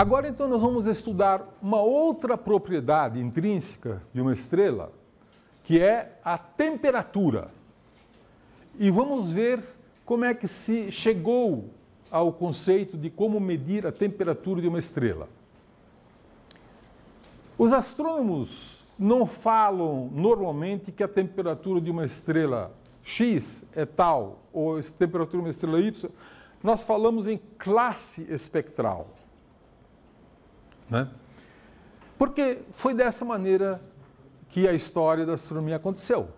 Agora, então, nós vamos estudar uma outra propriedade intrínseca de uma estrela, que é a temperatura. E vamos ver como é que se chegou ao conceito de como medir a temperatura de uma estrela. Os astrônomos não falam normalmente que a temperatura de uma estrela X é tal, ou a temperatura de uma estrela Y. Nós falamos em classe espectral. Né? Porque foi dessa maneira que a história da astronomia aconteceu.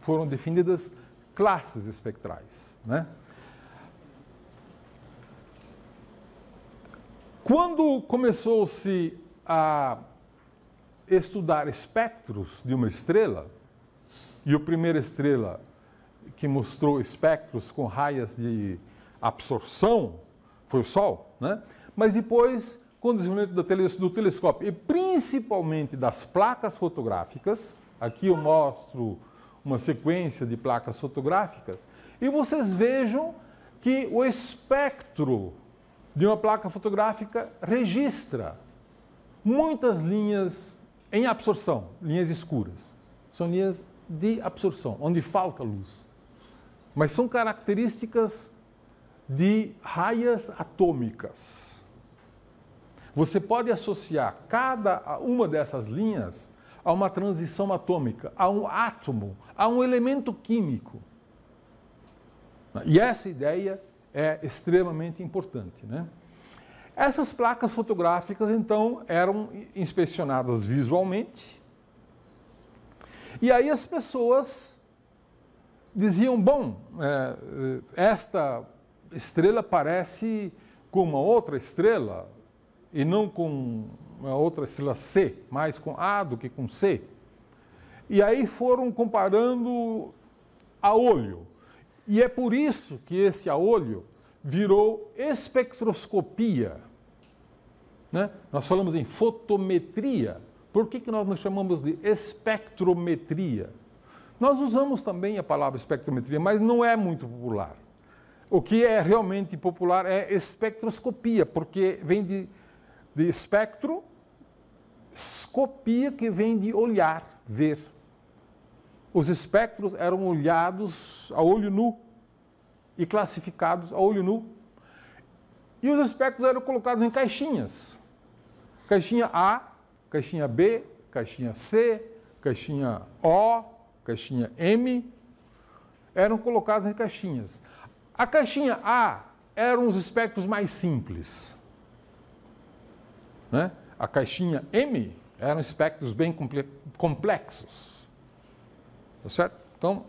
Foram definidas classes espectrais. Né? Quando começou-se a estudar espectros de uma estrela, e a primeira estrela que mostrou espectros com raias de absorção foi o Sol, né? mas depois com o desenvolvimento do telescópio e principalmente das placas fotográficas, aqui eu mostro uma sequência de placas fotográficas, e vocês vejam que o espectro de uma placa fotográfica registra muitas linhas em absorção, linhas escuras. São linhas de absorção, onde falta luz. Mas são características de raias atômicas. Você pode associar cada uma dessas linhas a uma transição atômica, a um átomo, a um elemento químico. E essa ideia é extremamente importante. Né? Essas placas fotográficas, então, eram inspecionadas visualmente. E aí as pessoas diziam: bom, é, é, esta estrela parece com uma outra estrela, e não com uma outra sigla C, mais com A do que com C. E aí foram comparando a olho. E é por isso que esse a olho virou espectroscopia. Né? Nós falamos em fotometria. Por que, que nós nos chamamos de espectrometria? Nós usamos também a palavra espectrometria, mas não é muito popular. O que é realmente popular é espectroscopia, porque vem de de espectro, escopia, que vem de olhar, ver. Os espectros eram olhados a olho nu e classificados a olho nu. E os espectros eram colocados em caixinhas. Caixinha A, caixinha B, caixinha C, caixinha O, caixinha M. Eram colocados em caixinhas. A caixinha A eram os espectros mais simples. Né? A caixinha M eram espectros bem complexos. Tá certo? Então,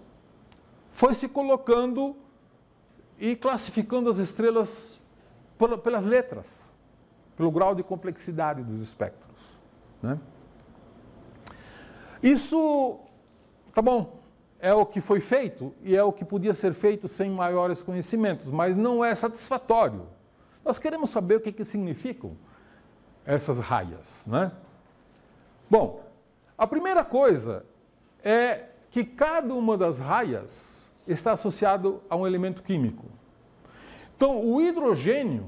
foi se colocando e classificando as estrelas pelas letras, pelo grau de complexidade dos espectros. Né? Isso, tá bom, é o que foi feito e é o que podia ser feito sem maiores conhecimentos, mas não é satisfatório. Nós queremos saber o que, que significam essas raias. Né? Bom, a primeira coisa é que cada uma das raias está associado a um elemento químico. Então, o hidrogênio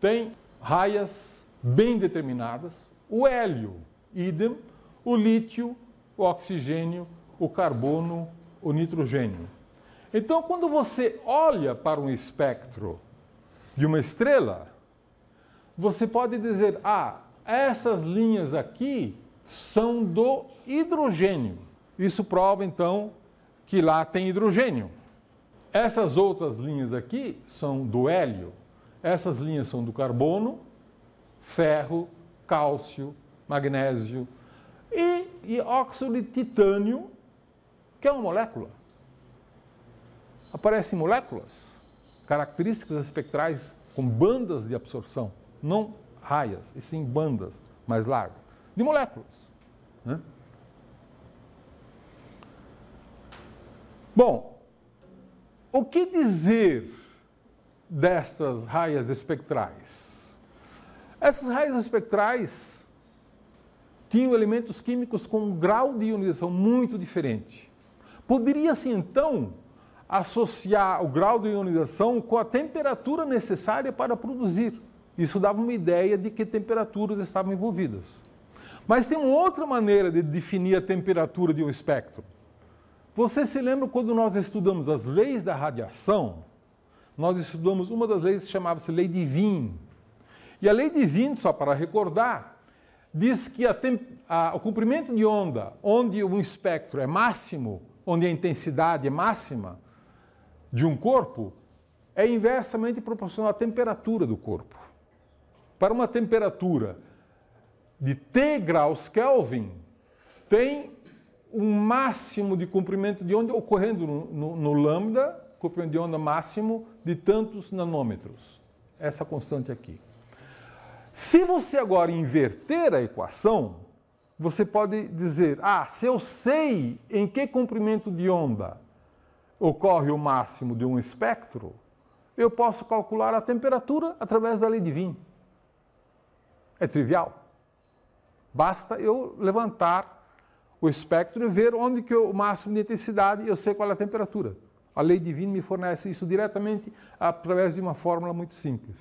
tem raias bem determinadas, o hélio, idem, o lítio, o oxigênio, o carbono, o nitrogênio. Então, quando você olha para um espectro de uma estrela, você pode dizer: ah, essas linhas aqui são do hidrogênio. Isso prova então que lá tem hidrogênio. Essas outras linhas aqui são do hélio. Essas linhas são do carbono, ferro, cálcio, magnésio e, e óxido de titânio, que é uma molécula. Aparecem moléculas, características espectrais com bandas de absorção não raias, e sim bandas mais largas, de moléculas. Né? Bom, o que dizer destas raias espectrais? Essas raias espectrais tinham elementos químicos com um grau de ionização muito diferente. Poderia-se então associar o grau de ionização com a temperatura necessária para produzir isso dava uma ideia de que temperaturas estavam envolvidas. Mas tem uma outra maneira de definir a temperatura de um espectro. Você se lembra quando nós estudamos as leis da radiação? Nós estudamos uma das leis que chamava-se Lei de Wien. E a Lei de Wien, só para recordar, diz que a, o comprimento de onda, onde um espectro é máximo, onde a intensidade é máxima de um corpo, é inversamente proporcional à temperatura do corpo para uma temperatura de T graus Kelvin, tem um máximo de comprimento de onda ocorrendo no, no, no lambda, comprimento de onda máximo de tantos nanômetros. Essa constante aqui. Se você agora inverter a equação, você pode dizer: ah, se eu sei em que comprimento de onda ocorre o máximo de um espectro, eu posso calcular a temperatura através da lei de Wien. É trivial. Basta eu levantar o espectro e ver onde que o máximo de intensidade eu sei qual é a temperatura. A lei divina me fornece isso diretamente através de uma fórmula muito simples.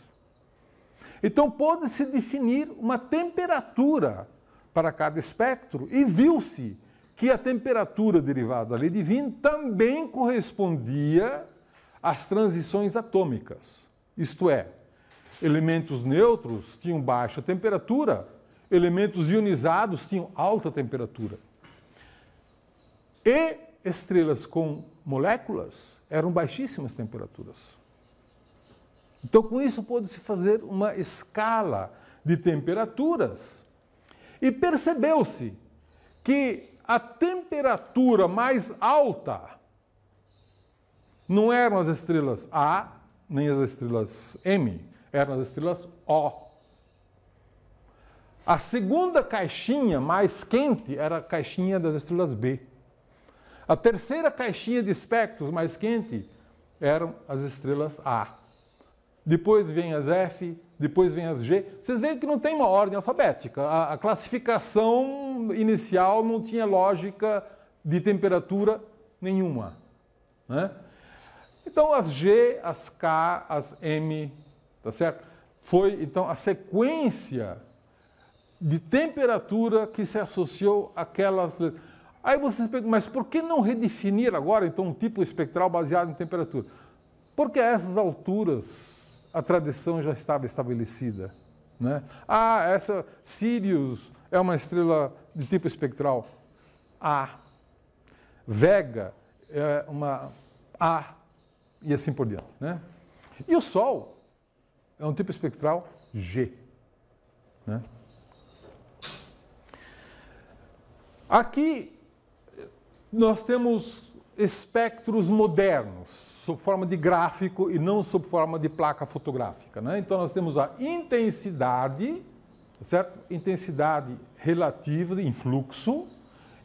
Então pôde-se definir uma temperatura para cada espectro e viu-se que a temperatura derivada da lei divina também correspondia às transições atômicas. Isto é, Elementos neutros tinham baixa temperatura, elementos ionizados tinham alta temperatura. E estrelas com moléculas eram baixíssimas temperaturas. Então, com isso, pôde-se fazer uma escala de temperaturas e percebeu-se que a temperatura mais alta não eram as estrelas A nem as estrelas M, eram as estrelas O. A segunda caixinha mais quente era a caixinha das estrelas B. A terceira caixinha de espectros mais quente eram as estrelas A. Depois vem as F, depois vem as G. Vocês veem que não tem uma ordem alfabética. A, a classificação inicial não tinha lógica de temperatura nenhuma. Né? Então, as G, as K, as M, tá certo? Foi então a sequência de temperatura que se associou àquelas. Aí vocês perguntam, mas por que não redefinir agora então um tipo espectral baseado em temperatura? Porque a essas alturas a tradição já estava estabelecida. Né? Ah, essa Sirius é uma estrela de tipo espectral A. Vega é uma A. E assim por diante. Né? E o Sol é um tipo espectral G. Né? Aqui nós temos espectros modernos, sob forma de gráfico e não sob forma de placa fotográfica. Né? Então nós temos a intensidade, tá certo? Intensidade relativa em fluxo,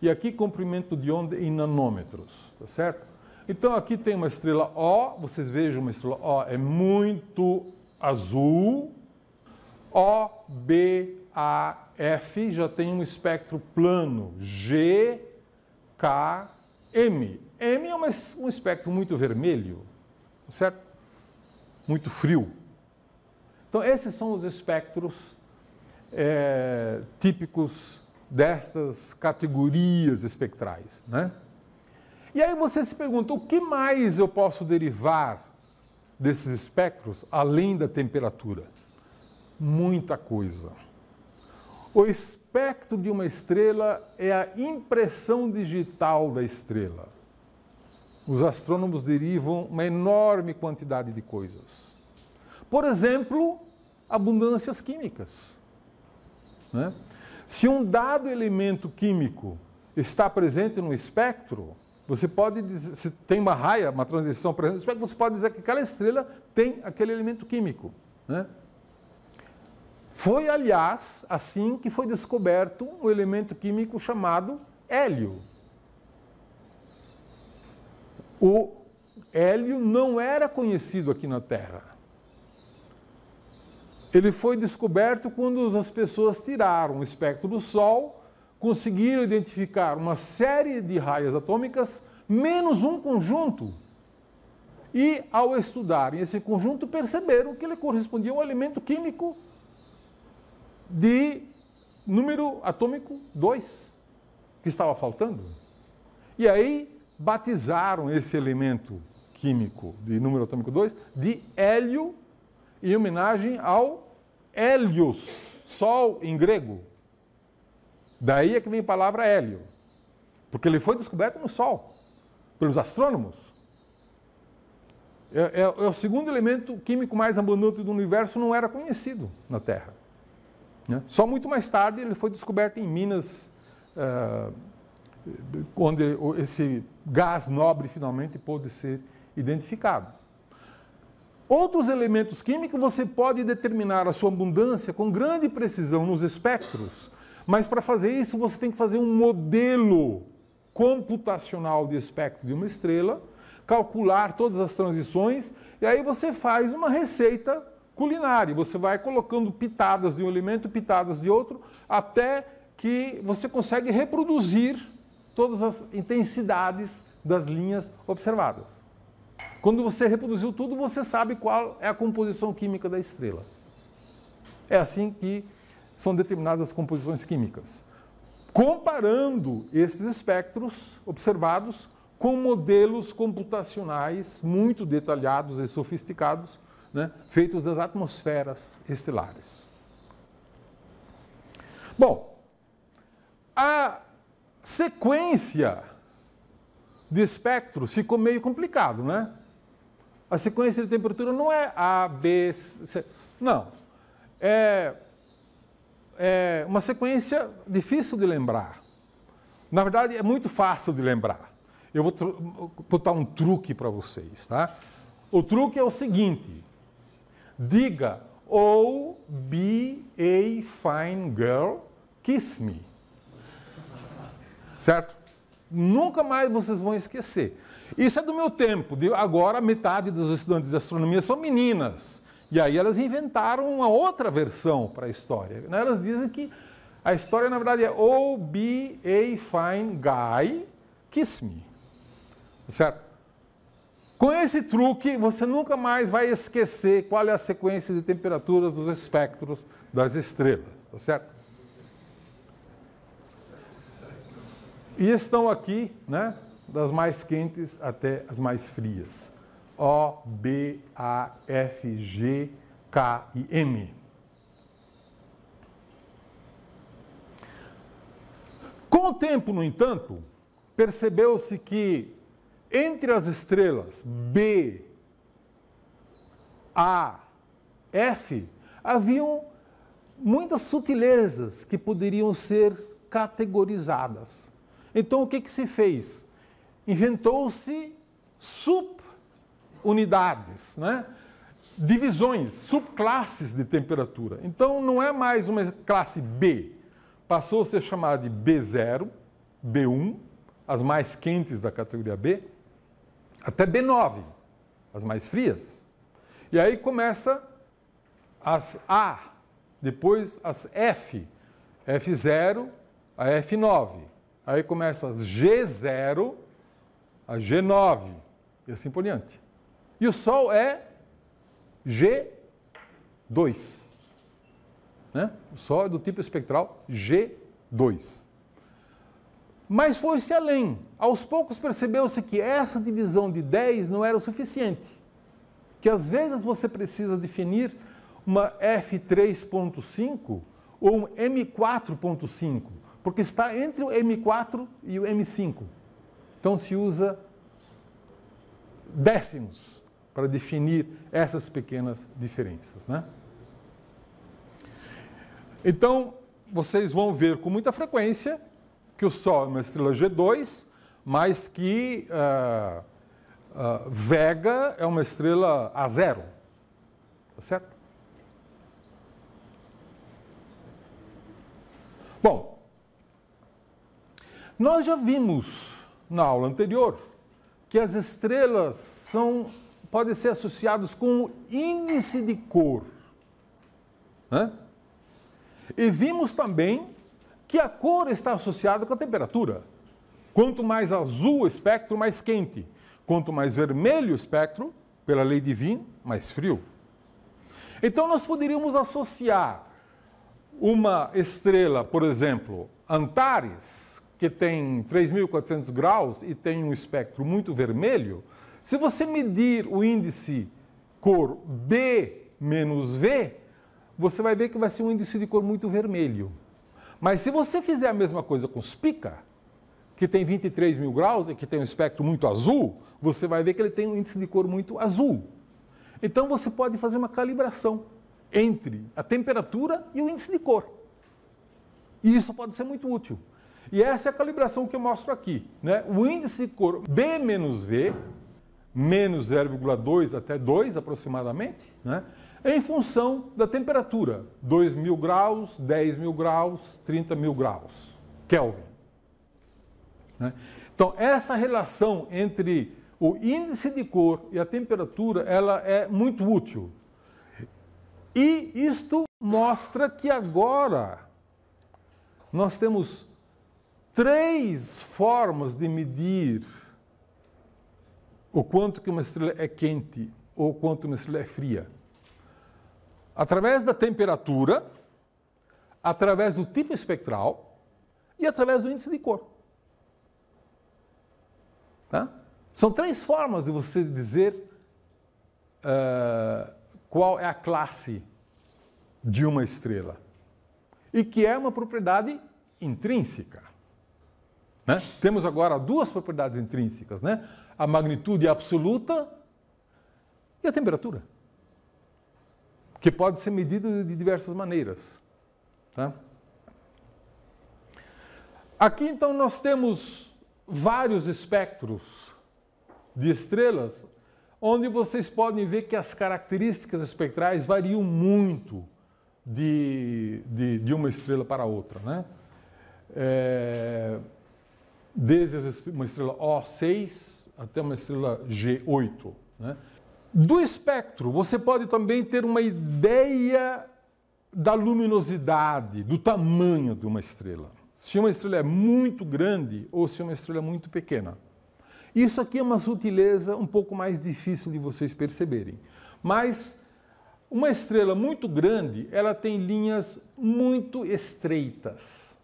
e aqui comprimento de onda em nanômetros, tá certo? Então aqui tem uma estrela O, vocês vejam uma estrela O, é muito azul, O, B, A, F já tem um espectro plano, G, K, M. M é um espectro muito vermelho, certo? Muito frio. Então, esses são os espectros é, típicos destas categorias espectrais. Né? E aí você se pergunta, o que mais eu posso derivar desses espectros além da temperatura? Muita coisa. O espectro de uma estrela é a impressão digital da estrela. Os astrônomos derivam uma enorme quantidade de coisas. Por exemplo, abundâncias químicas. Né? Se um dado elemento químico está presente no espectro, você pode dizer, se tem uma raia, uma transição, por exemplo, você pode dizer que aquela estrela tem aquele elemento químico. Né? Foi, aliás, assim que foi descoberto o elemento químico chamado hélio. O hélio não era conhecido aqui na Terra. Ele foi descoberto quando as pessoas tiraram o espectro do Sol conseguiram identificar uma série de raias atômicas menos um conjunto. E ao estudarem esse conjunto, perceberam que ele correspondia a um elemento químico de número atômico 2, que estava faltando. E aí batizaram esse elemento químico de número atômico 2 de hélio, em homenagem ao Hélios, Sol em grego. Daí é que vem a palavra hélio, porque ele foi descoberto no Sol, pelos astrônomos. É, é, é o segundo elemento químico mais abundante do universo, não era conhecido na Terra. Né? Só muito mais tarde ele foi descoberto em Minas, uh, onde esse gás nobre finalmente pôde ser identificado. Outros elementos químicos você pode determinar a sua abundância com grande precisão nos espectros mas para fazer isso, você tem que fazer um modelo computacional de espectro de uma estrela, calcular todas as transições, e aí você faz uma receita culinária. Você vai colocando pitadas de um elemento, pitadas de outro, até que você consegue reproduzir todas as intensidades das linhas observadas. Quando você reproduziu tudo, você sabe qual é a composição química da estrela. É assim que são determinadas composições químicas, comparando esses espectros observados com modelos computacionais muito detalhados e sofisticados, né, feitos das atmosferas estelares. Bom, a sequência de espectros ficou meio complicado, né? A sequência de temperatura não é A, B, C. Não. É é uma sequência difícil de lembrar. Na verdade, é muito fácil de lembrar. Eu vou botar um truque para vocês, tá? O truque é o seguinte: diga ou oh, be a fine girl, kiss me. Certo? Nunca mais vocês vão esquecer. Isso é do meu tempo. Agora, metade dos estudantes de astronomia são meninas. E aí elas inventaram uma outra versão para a história. Né? Elas dizem que a história, na verdade, é O be a fine guy, kiss me. Certo? Com esse truque, você nunca mais vai esquecer qual é a sequência de temperaturas dos espectros das estrelas, tá certo? E estão aqui, né, das mais quentes até as mais frias. O, B, A, F, G, K e M. Com o tempo, no entanto, percebeu-se que entre as estrelas B, A, F, haviam muitas sutilezas que poderiam ser categorizadas. Então, o que, que se fez? Inventou-se sup unidades, né? divisões, subclasses de temperatura. Então não é mais uma classe B, passou a ser chamada de B0, B1, as mais quentes da categoria B, até B9, as mais frias. E aí começa as A, depois as F, F0 a F9. Aí começa as G0 a G9 e assim por diante. E o Sol é G2. Né? O Sol é do tipo espectral G2. Mas foi-se além. Aos poucos percebeu-se que essa divisão de 10 não era o suficiente. Que às vezes você precisa definir uma F3.5 ou um M4.5, porque está entre o M4 e o M5. Então se usa décimos para definir essas pequenas diferenças. Né? Então, vocês vão ver com muita frequência que o Sol é uma estrela G2, mas que uh, uh, Vega é uma estrela A0. Tá certo? Bom, nós já vimos na aula anterior que as estrelas são podem ser associados com o índice de cor. Né? E vimos também que a cor está associada com a temperatura. Quanto mais azul o espectro, mais quente. Quanto mais vermelho o espectro, pela lei de Wien, mais frio. Então nós poderíamos associar uma estrela, por exemplo, Antares, que tem 3.400 graus e tem um espectro muito vermelho, se você medir o índice cor B menos V, você vai ver que vai ser um índice de cor muito vermelho. Mas se você fizer a mesma coisa com os pica, que tem 23 mil graus e que tem um espectro muito azul, você vai ver que ele tem um índice de cor muito azul. Então você pode fazer uma calibração entre a temperatura e o índice de cor. E isso pode ser muito útil. E essa é a calibração que eu mostro aqui. Né? O índice de cor B menos V menos 0,2 até 2 aproximadamente, né? em função da temperatura, 2 mil graus, 10 mil graus, 30 mil graus, Kelvin. Né? Então, essa relação entre o índice de cor e a temperatura, ela é muito útil. E isto mostra que agora nós temos três formas de medir o quanto que uma estrela é quente ou quanto uma estrela é fria. Através da temperatura, através do tipo espectral e através do índice de cor. Tá? São três formas de você dizer uh, qual é a classe de uma estrela e que é uma propriedade intrínseca. Né? Temos agora duas propriedades intrínsecas, né? a magnitude absoluta e a temperatura, que pode ser medida de diversas maneiras. Tá? Aqui então nós temos vários espectros de estrelas, onde vocês podem ver que as características espectrais variam muito de, de, de uma estrela para outra. Né? É, desde uma estrela O6 até uma estrela G8. Né? Do espectro, você pode também ter uma ideia da luminosidade, do tamanho de uma estrela. Se uma estrela é muito grande ou se uma estrela é muito pequena. Isso aqui é uma sutileza um pouco mais difícil de vocês perceberem. Mas uma estrela muito grande, ela tem linhas muito estreitas.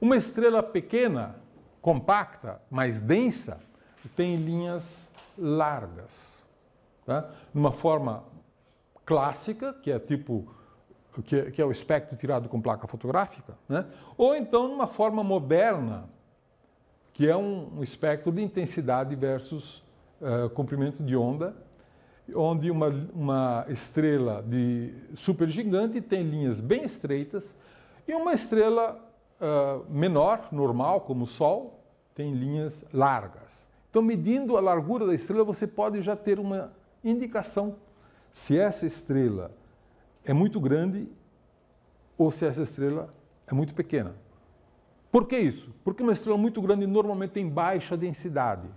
Uma estrela pequena, compacta, mais densa, tem linhas largas. Tá? Numa forma clássica, que é tipo que é, que é o espectro tirado com placa fotográfica, né? ou então numa forma moderna, que é um, um espectro de intensidade versus uh, comprimento de onda, onde uma, uma estrela de supergigante tem linhas bem estreitas e uma estrela uh, menor, normal, como o Sol, tem linhas largas. Então, medindo a largura da estrela, você pode já ter uma indicação se essa estrela é muito grande ou se essa estrela é muito pequena. Por que isso? Porque uma estrela muito grande normalmente tem baixa densidade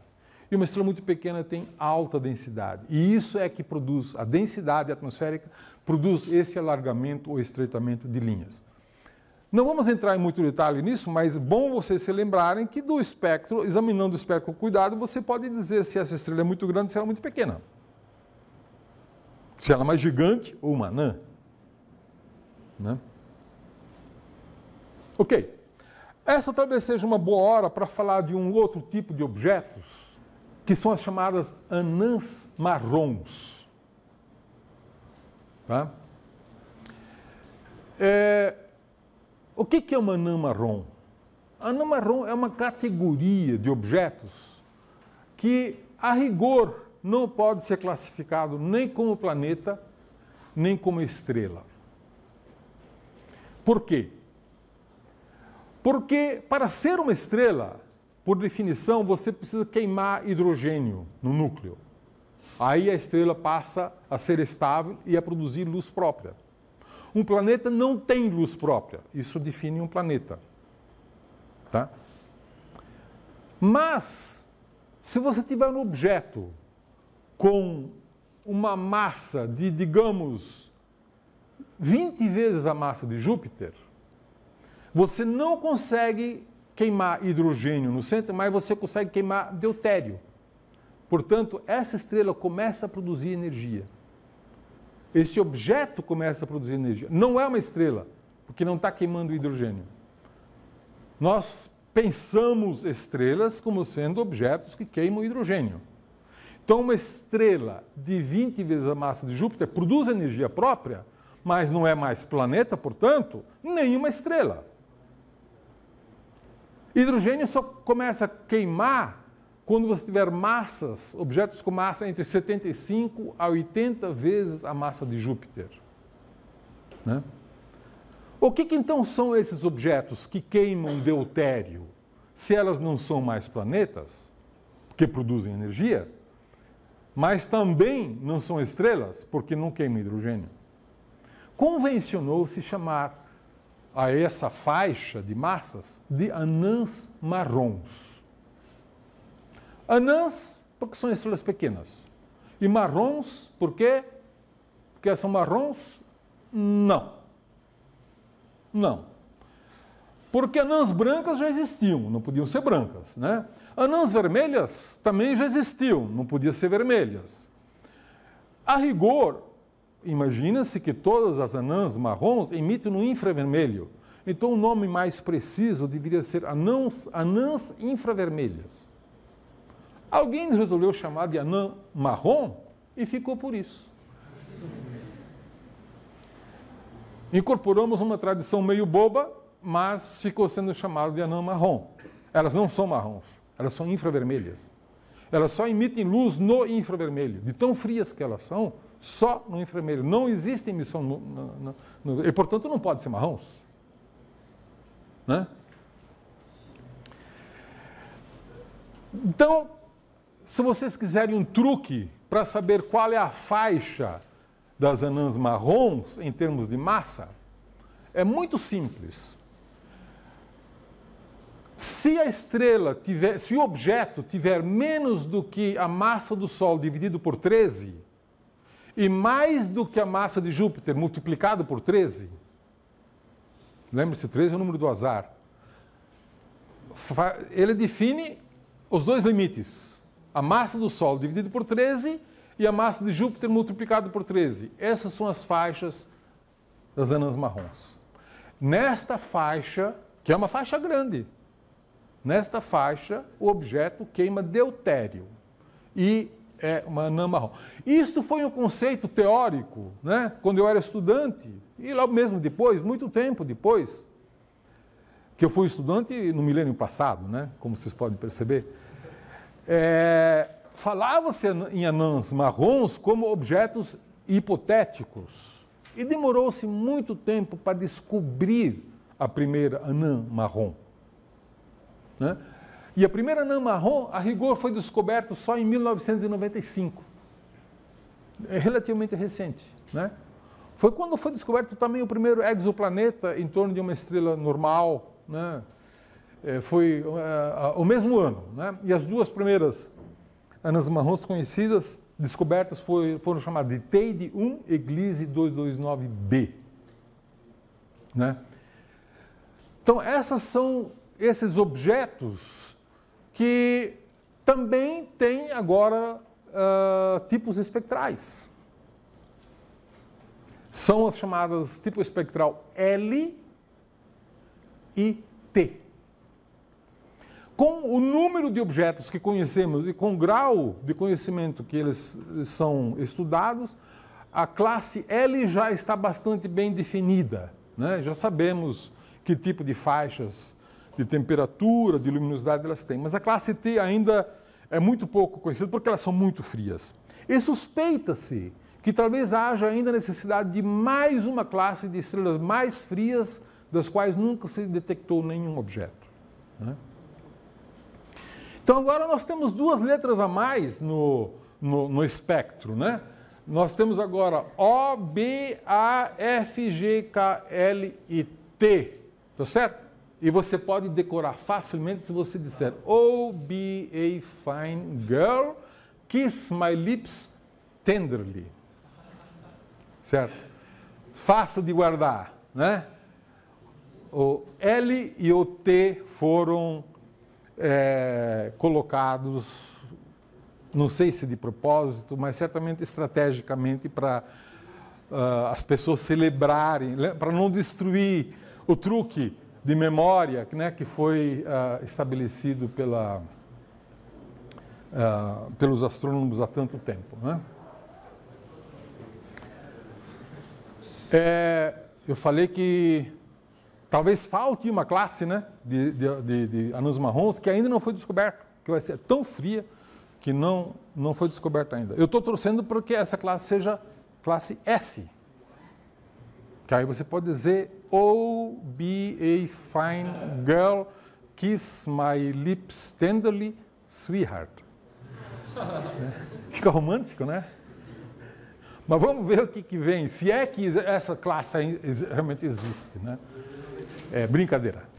e uma estrela muito pequena tem alta densidade. E isso é que produz a densidade atmosférica, produz esse alargamento ou estreitamento de linhas. Não vamos entrar em muito detalhe nisso, mas bom vocês se lembrarem que do espectro, examinando o espectro com cuidado, você pode dizer se essa estrela é muito grande ou se ela é muito pequena. Se ela é mais gigante ou uma anã. Né? Ok. Essa talvez seja uma boa hora para falar de um outro tipo de objetos, que são as chamadas anãs marrons. Tá? É, o que, é uma anã marrom? A anã marrom é uma categoria de objetos que, a rigor, não pode ser classificado nem como planeta, nem como estrela. Por quê? Porque para ser uma estrela, por definição, você precisa queimar hidrogênio no núcleo. Aí a estrela passa a ser estável e a produzir luz própria. Um planeta não tem luz própria. Isso define um planeta. Tá? Mas, se você tiver um objeto com uma massa de, digamos, 20 vezes a massa de Júpiter, você não consegue queimar hidrogênio no centro, mas você consegue queimar deutério. Portanto, essa estrela começa a produzir energia esse objeto começa a produzir energia. Não é uma estrela, porque não está queimando hidrogênio. Nós pensamos estrelas como sendo objetos que queimam hidrogênio. Então, uma estrela de 20 vezes a massa de Júpiter produz energia própria, mas não é mais planeta, portanto, nenhuma estrela. Hidrogênio só começa a queimar quando você tiver massas, objetos com massa entre 75 a 80 vezes a massa de Júpiter. Né? O que, que então são esses objetos que queimam deutério? Se elas não são mais planetas, que produzem energia, mas também não são estrelas, porque não queimam hidrogênio. Convencionou-se chamar a essa faixa de massas de anãs marrons. Anãs, porque são estrelas pequenas. E marrons, por quê? Porque são marrons? Não. Não. Porque anãs brancas já existiam, não podiam ser brancas, né? Anãs vermelhas também já existiam, não podiam ser vermelhas. A rigor, imagina-se que todas as anãs marrons emitem no infravermelho. Então o nome mais preciso deveria ser anãs, anãs infravermelhas. Alguém resolveu chamar de anã marrom e ficou por isso. Incorporamos uma tradição meio boba, mas ficou sendo chamado de anã marrom. Elas não são marrons, elas são infravermelhas. Elas só emitem luz no infravermelho. De tão frias que elas são, só no infravermelho. Não existe emissão. No, no, no, e, portanto, não pode ser marrons. Né? Então, se vocês quiserem um truque para saber qual é a faixa das anãs marrons em termos de massa, é muito simples. Se a estrela tiver, se o objeto tiver menos do que a massa do Sol dividido por 13 e mais do que a massa de Júpiter multiplicado por 13, lembre-se, 13 é o número do azar. Ele define os dois limites a massa do Sol dividido por 13 e a massa de Júpiter multiplicado por 13. Essas são as faixas das anãs marrons. Nesta faixa, que é uma faixa grande, nesta faixa o objeto queima deutério e é uma anã marrom. Isso foi um conceito teórico, né? Quando eu era estudante e logo mesmo depois, muito tempo depois, que eu fui estudante no milênio passado, né? Como vocês podem perceber é, falava-se em anãs marrons como objetos hipotéticos. E demorou-se muito tempo para descobrir a primeira anã marrom. Né? E a primeira anã marrom, a rigor, foi descoberta só em 1995. É relativamente recente. Né? Foi quando foi descoberto também o primeiro exoplaneta em torno de uma estrela normal. Né? É, foi uh, o mesmo ano, né? E as duas primeiras anas marrons conhecidas, descobertas, foi, foram chamadas de Teide 1 e Gliese 229b, né? Então, essas são esses objetos que também têm agora uh, tipos espectrais. São as chamadas tipo espectral L e T com o número de objetos que conhecemos e com o grau de conhecimento que eles eh, são estudados, a classe L já está bastante bem definida. Né? Já sabemos que tipo de faixas de temperatura, de luminosidade elas têm, mas a classe T ainda é muito pouco conhecida porque elas são muito frias. E suspeita-se que talvez haja ainda necessidade de mais uma classe de estrelas mais frias, das quais nunca se detectou nenhum objeto. Né? Então agora nós temos duas letras a mais no, no, no espectro, né? Nós temos agora O, B, A, F, G, K, L e T, tá certo? E você pode decorar facilmente se você disser O, B, A, fine girl, kiss my lips tenderly. Certo? Fácil de guardar, né? O L e o T foram é, colocados, não sei se de propósito, mas certamente estrategicamente para uh, ah, as pessoas celebrarem, para não destruir o truque de memória né, que foi uh, estabelecido pela, uh, pelos astrônomos há tanto tempo. Né? É, eu falei que talvez falte uma classe né, de, de, de, de anus marrons que ainda não foi descoberto, que vai ser tão fria que não, não foi descoberta ainda. Eu estou torcendo para que essa classe seja classe S, que aí você pode dizer Oh, be a fine girl, kiss my lips tenderly, sweetheart. Fica romântico, né? Mas vamos ver o que, que vem, se é que essa classe realmente existe, né? É brincadeira.